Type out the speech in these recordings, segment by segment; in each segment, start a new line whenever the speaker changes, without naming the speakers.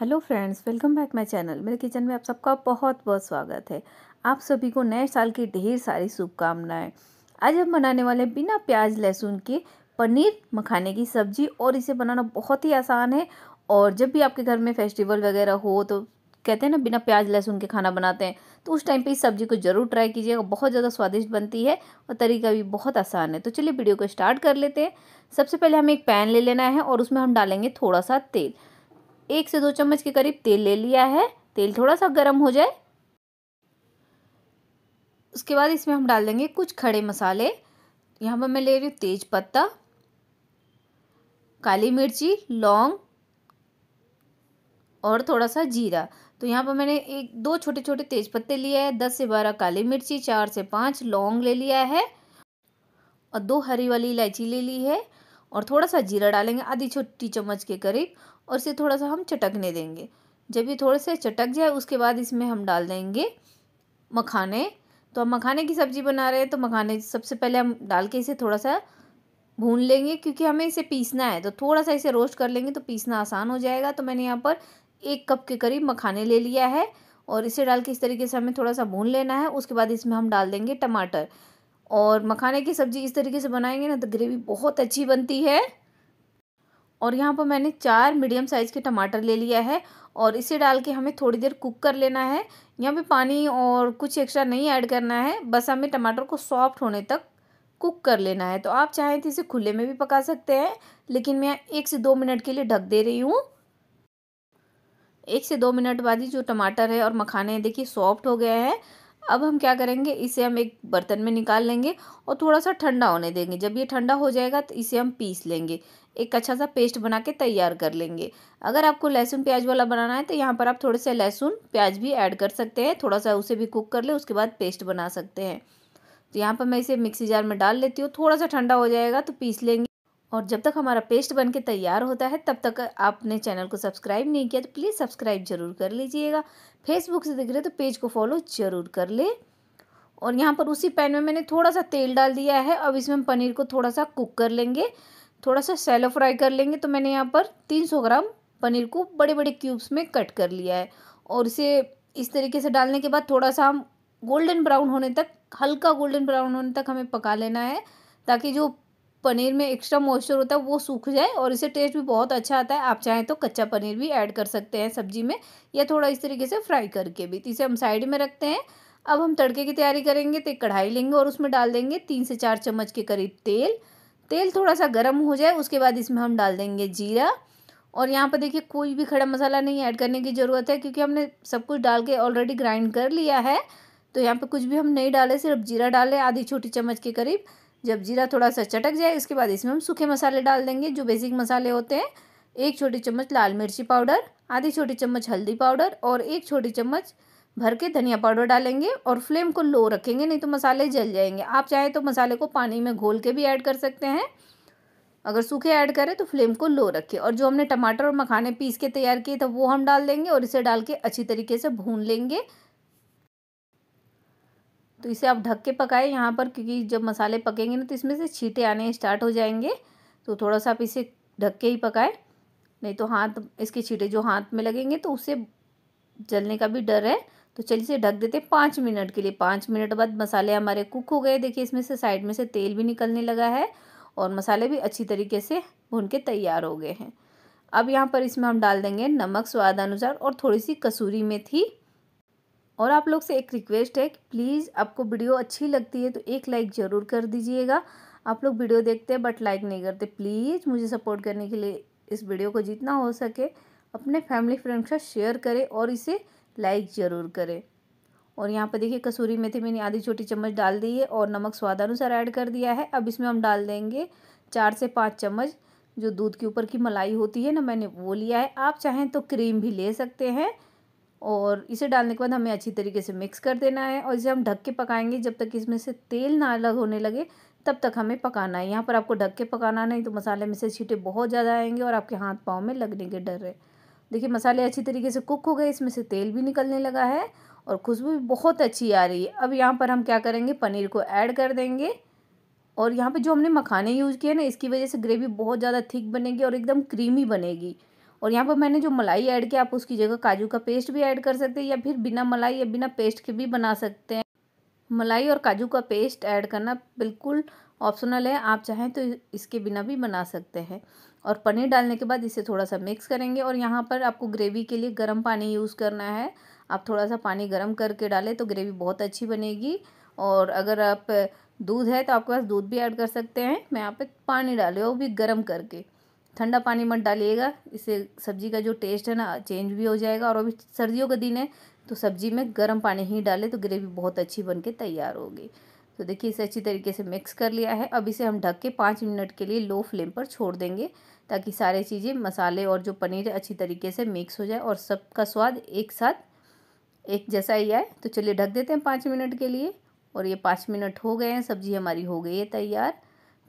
hello friends welcome back my channel मेरे kitchen में आप सबका बहुत बहुत स्वागत है आप सभी को नए साल की ढेर सारी शुभकामनाएं आज हम बनाने वाले बिना प्याज लहसुन के पनीर मखाने की सब्ज़ी और इसे बनाना बहुत ही आसान है और जब भी आपके घर में फेस्टिवल वगैरह हो तो कहते हैं ना बिना प्याज लहसुन के खाना बनाते हैं तो उस टाइम पे इस सब्ज़ी को ज़रूर ट्राई कीजिएगा बहुत ज़्यादा स्वादिष्ट बनती है और तरीका भी बहुत आसान है तो चलिए वीडियो को स्टार्ट कर लेते हैं सबसे पहले हमें एक पैन ले लेना है और उसमें हम डालेंगे थोड़ा सा तेल एक से दो चम्मच के करीब तेल ले लिया है तेल थोड़ा सा गर्म हो जाए उसके बाद इसमें हम डाल देंगे कुछ खड़े मसाले यहाँ पर मैं ले रही हूँ तेज पत्ता काली मिर्ची लौंग और थोड़ा सा जीरा तो यहाँ पर मैंने एक दो छोटे छोटे तेज पत्ते लिए हैं दस से बारह काली मिर्ची चार से पाँच लौंग ले लिया है और दो हरी वाली इलायची ले ली है और थोड़ा सा जीरा डालेंगे आधी छोटी चम्मच के करीब और इसे थोड़ा सा हम चटकने देंगे जब ये थोड़े से चटक जाए उसके बाद इसमें हम डाल देंगे मखाने तो हम मखाने की सब्ज़ी बना रहे हैं तो मखाने सबसे पहले हम डाल के इसे थोड़ा सा भून लेंगे क्योंकि हमें इसे पीसना है तो थोड़ा सा इसे रोस्ट कर लेंगे तो पीसना आसान हो जाएगा तो मैंने यहाँ पर एक कप के करीब मखाने ले लिया है और इसे डाल के इस तरीके से हमें थोड़ा सा भून लेना है उसके बाद इसमें हम डाल देंगे टमाटर और मखाने की सब्ज़ी इस तरीके से बनाएंगे ना तो ग्रेवी बहुत अच्छी बनती है और यहाँ पर मैंने चार मीडियम साइज़ के टमाटर ले लिया है और इसे डाल के हमें थोड़ी देर कुक कर लेना है यहाँ पे पानी और कुछ एक्स्ट्रा नहीं ऐड करना है बस हमें टमाटर को सॉफ्ट होने तक कुक कर लेना है तो आप चाहें तो इसे खुले में भी पका सकते हैं लेकिन मैं एक से दो मिनट के लिए ढक दे रही हूँ एक से दो मिनट बाद ही जो टमाटर है और मखाने देखिए सॉफ्ट हो गया है अब हम क्या करेंगे इसे हम एक बर्तन में निकाल लेंगे और थोड़ा सा ठंडा होने देंगे जब ये ठंडा हो जाएगा तो इसे हम पीस लेंगे एक अच्छा सा पेस्ट बना के तैयार कर लेंगे अगर आपको लहसुन प्याज वाला बनाना है तो यहाँ पर आप थोड़े से लहसुन प्याज भी ऐड कर सकते हैं थोड़ा सा उसे भी कुक कर ले उसके बाद पेस्ट बना सकते हैं तो यहाँ पर मैं इसे मिक्सी जार में डाल लेती हूँ थोड़ा सा ठंडा हो जाएगा तो पीस लेंगे और जब तक हमारा पेस्ट बन के तैयार होता है तब तक आपने चैनल को सब्सक्राइब नहीं किया तो प्लीज़ सब्सक्राइब जरूर कर लीजिएगा फेसबुक से देख रहे तो पेज को फॉलो ज़रूर कर ले और यहाँ पर उसी पैन में मैंने थोड़ा सा तेल डाल दिया है अब इसमें हम पनीर को थोड़ा सा कुक कर लेंगे थोड़ा सा सैलो फ्राई कर लेंगे तो मैंने यहाँ पर 300 ग्राम पनीर को बड़े बड़े क्यूब्स में कट कर लिया है और इसे इस तरीके से डालने के बाद थोड़ा सा हम गोल्डन ब्राउन होने तक हल्का गोल्डन ब्राउन होने तक हमें पका लेना है ताकि जो पनीर में एक्स्ट्रा मॉइस्चर होता है वो सूख जाए और इसे टेस्ट भी बहुत अच्छा आता है आप चाहें तो कच्चा पनीर भी ऐड कर सकते हैं सब्जी में या थोड़ा इस तरीके से फ्राई करके भी तो इसे हम साइड में रखते हैं अब हम तड़के की तैयारी करेंगे तो एक कढ़ाई लेंगे और उसमें डाल देंगे तीन से चार चम्मच के करीब तेल तेल थोड़ा सा गर्म हो जाए उसके बाद इसमें हम डाल देंगे जीरा और यहाँ पर देखिए कोई भी खड़ा मसाला नहीं ऐड करने की ज़रूरत है क्योंकि हमने सब कुछ डाल के ऑलरेडी ग्राइंड कर लिया है तो यहाँ पर कुछ भी हम नहीं डाले सिर्फ जीरा डाले आधी छोटी चम्मच के करीब जब जीरा थोड़ा सा चटक जाए इसके बाद इसमें हम सूखे मसाले डाल देंगे जो बेसिक मसाले होते हैं एक छोटी चम्मच लाल मिर्ची पाउडर आधी छोटी चम्मच हल्दी पाउडर और एक छोटी चम्मच भर के धनिया पाउडर डालेंगे और फ्लेम को लो रखेंगे नहीं तो मसाले जल जाएंगे आप चाहें तो मसाले को पानी में घोल के भी ऐड कर सकते हैं अगर सूखे ऐड करें तो फ्लेम को लो रखें और जो हमने टमाटर और मखाने पीस के तैयार किए थे वो हम डाल देंगे और इसे डाल के अच्छी तरीके से भून लेंगे तो इसे आप ढक के पकाए यहाँ पर क्योंकि जब मसाले पकेंगे ना तो इसमें से छीटे आने स्टार्ट हो जाएंगे तो थोड़ा सा आप इसे ढक के ही पकाए नहीं तो हाथ इसके छीटे जो हाथ में लगेंगे तो उसे जलने का भी डर है तो चलिए इसे ढक देते हैं पाँच मिनट के लिए पाँच मिनट बाद मसाले हमारे कुक हो गए देखिए इसमें से साइड में से तेल भी निकलने लगा है और मसाले भी अच्छी तरीके से भून के तैयार हो गए हैं अब यहाँ पर इसमें हम डाल देंगे नमक स्वाद अनुसार और थोड़ी सी कसूरी मेथी और आप लोग से एक रिक्वेस्ट है कि प्लीज़ आपको वीडियो अच्छी लगती है तो एक लाइक ज़रूर कर दीजिएगा आप लोग वीडियो देखते हैं बट लाइक नहीं करते प्लीज़ मुझे सपोर्ट करने के लिए इस वीडियो को जितना हो सके अपने फैमिली फ्रेंड के साथ शेयर करें और इसे लाइक ज़रूर करें और यहाँ पर देखिए कसूरी मेथी मैंने आधी छोटी चम्मच डाल दी है और नमक स्वादानुसार ऐड कर दिया है अब इसमें हम डाल देंगे चार से पाँच चम्मच जो दूध के ऊपर की मलाई होती है ना मैंने वो लिया है आप चाहें तो क्रीम भी ले सकते हैं और इसे डालने के बाद हमें अच्छी तरीके से मिक्स कर देना है और इसे हम ढक के पकाएंगे जब तक इसमें से तेल ना अलग होने लगे तब तक हमें पकाना है यहाँ पर आपको ढक के पकाना नहीं तो मसाले में से छीटे बहुत ज़्यादा आएंगे और आपके हाथ पाँव में लगने के डर है देखिए मसाले अच्छी तरीके से कुक हो गए इसमें से तेल भी निकलने लगा है और खुशबू भी बहुत अच्छी आ रही है अब यहाँ पर हम क्या करेंगे पनीर को ऐड कर देंगे और यहाँ पर जो हमने मखाने यूज़ किए ना इसकी वजह से ग्रेवी बहुत ज़्यादा थिक बनेगी और एकदम क्रीमी बनेगी और यहाँ पर मैंने जो मलाई ऐड किया आप उसकी जगह काजू का पेस्ट भी ऐड कर सकते हैं या फिर बिना मलाई या बिना पेस्ट के भी बना सकते हैं मलाई और काजू का पेस्ट ऐड करना बिल्कुल ऑप्शनल है आप चाहें तो इसके बिना भी बना सकते हैं और पनीर डालने के बाद इसे थोड़ा सा मिक्स करेंगे और यहाँ पर आपको ग्रेवी के लिए गर्म पानी यूज़ करना है आप थोड़ा सा पानी गर्म करके डालें तो ग्रेवी बहुत अच्छी बनेगी और अगर आप दूध है तो आपके पास दूध भी ऐड कर सकते हैं मैं यहाँ पे पानी डाले वो भी गर्म करके ठंडा पानी मत डालिएगा इससे सब्जी का जो टेस्ट है ना चेंज भी हो जाएगा और अभी सर्दियों का दिन है तो सब्जी में गर्म पानी ही डालें तो ग्रेवी बहुत अच्छी बन के तैयार होगी तो देखिए इसे अच्छी तरीके से मिक्स कर लिया है अब इसे हम ढक के पाँच मिनट के लिए लो फ्लेम पर छोड़ देंगे ताकि सारे चीज़ें मसाले और जो पनीर है अच्छी तरीके से मिक्स हो जाए और सबका स्वाद एक साथ एक जैसा ही आए तो चलिए ढक देते हैं पाँच मिनट के लिए और ये पाँच मिनट हो गए हैं सब्ज़ी हमारी हो गई है तैयार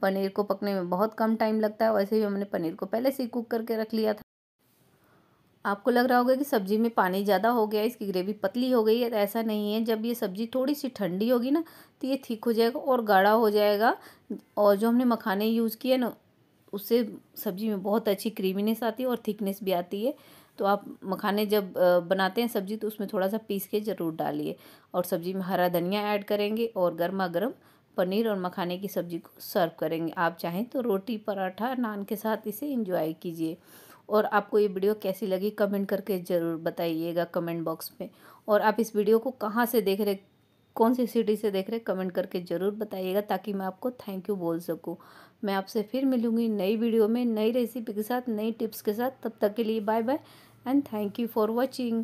पनीर को पकने में बहुत कम टाइम लगता है वैसे ही हमने पनीर को पहले से ही कुक करके रख लिया था आपको लग रहा होगा कि सब्ज़ी में पानी ज़्यादा हो गया इसकी ग्रेवी पतली हो गई है तो ऐसा नहीं है जब ये सब्ज़ी थोड़ी सी ठंडी होगी ना तो ये थिक हो जाएगा और गाढ़ा हो जाएगा और जो हमने मखाने यूज़ किए ना उससे सब्ज़ी में बहुत अच्छी क्रीमीनेस आती है और थिकनेस भी आती है तो आप मखाने जब बनाते हैं सब्ज़ी तो उसमें थोड़ा सा पीस के ज़रूर डालिए और सब्ज़ी में हरा धनिया ऐड करेंगे और गर्मा गर्म पनीर और मखाने की सब्ज़ी को सर्व करेंगे आप चाहें तो रोटी पराठा नान के साथ इसे इंजॉय कीजिए और आपको ये वीडियो कैसी लगी कमेंट करके ज़रूर बताइएगा कमेंट बॉक्स में और आप इस वीडियो को कहाँ से देख रहे कौन सी सिटी से देख रहे कमेंट करके ज़रूर बताइएगा ताकि मैं आपको थैंक यू बोल सकूँ मैं आपसे फिर मिलूँगी नई वीडियो में नई रेसिपी के साथ नई टिप्स के साथ तब तक के लिए bye bye and thank you for watching